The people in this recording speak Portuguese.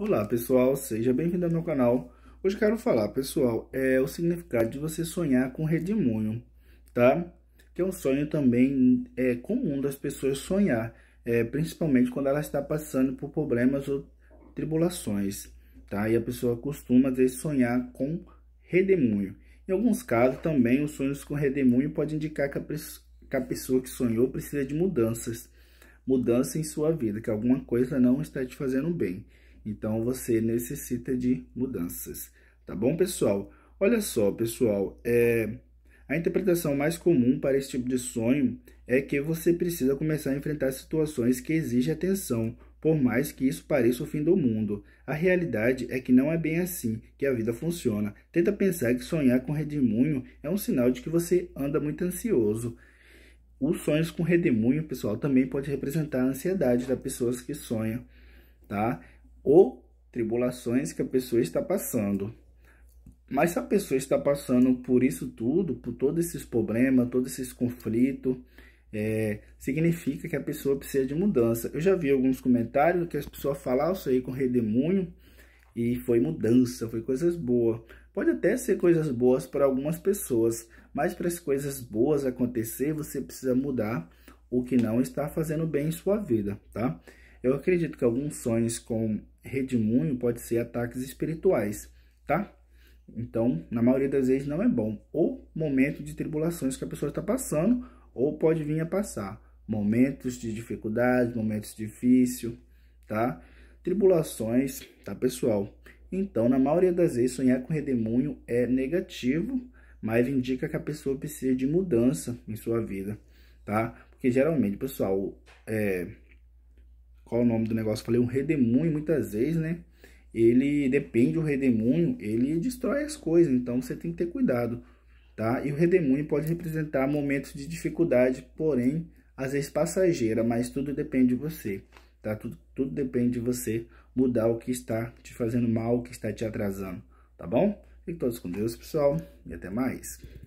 Olá pessoal, seja bem-vindo ao meu canal. Hoje quero falar, pessoal, é o significado de você sonhar com redemoinho, tá? Que é um sonho também é comum das pessoas sonhar, é, principalmente quando ela está passando por problemas ou tribulações, tá? E a pessoa costuma às vezes sonhar com redemoinho. Em alguns casos também os sonhos com redemoinho pode indicar que a, que a pessoa que sonhou precisa de mudanças, mudança em sua vida, que alguma coisa não está te fazendo bem. Então, você necessita de mudanças, tá bom, pessoal? Olha só, pessoal, é... a interpretação mais comum para esse tipo de sonho é que você precisa começar a enfrentar situações que exigem atenção, por mais que isso pareça o fim do mundo. A realidade é que não é bem assim que a vida funciona. Tenta pensar que sonhar com redemoinho é um sinal de que você anda muito ansioso. Os sonhos com redemoinho, pessoal, também pode representar a ansiedade das pessoas que sonham, tá? ou tribulações que a pessoa está passando. Mas se a pessoa está passando por isso tudo, por todos esses problemas, todos esses conflitos, é, significa que a pessoa precisa de mudança. Eu já vi alguns comentários que as pessoas falaram ah, isso aí com redemoinho e foi mudança, foi coisas boas. Pode até ser coisas boas para algumas pessoas, mas para as coisas boas acontecer, você precisa mudar o que não está fazendo bem em sua vida, tá? Eu acredito que alguns sonhos com redemoinho pode ser ataques espirituais, tá? Então, na maioria das vezes não é bom. Ou momento de tribulações que a pessoa está passando, ou pode vir a passar. Momentos de dificuldade, momentos difíceis, tá? Tribulações, tá, pessoal? Então, na maioria das vezes, sonhar com redemoinho é negativo, mas indica que a pessoa precisa de mudança em sua vida, tá? Porque geralmente, pessoal, é, qual é o nome do negócio? Falei um redemoinho muitas vezes, né? Ele depende o redemoinho, ele destrói as coisas, então você tem que ter cuidado, tá? E o redemoinho pode representar momentos de dificuldade, porém às vezes passageira, mas tudo depende de você, tá? Tudo, tudo depende de você mudar o que está te fazendo mal, o que está te atrasando, tá bom? Fiquem todos com Deus, pessoal, e até mais.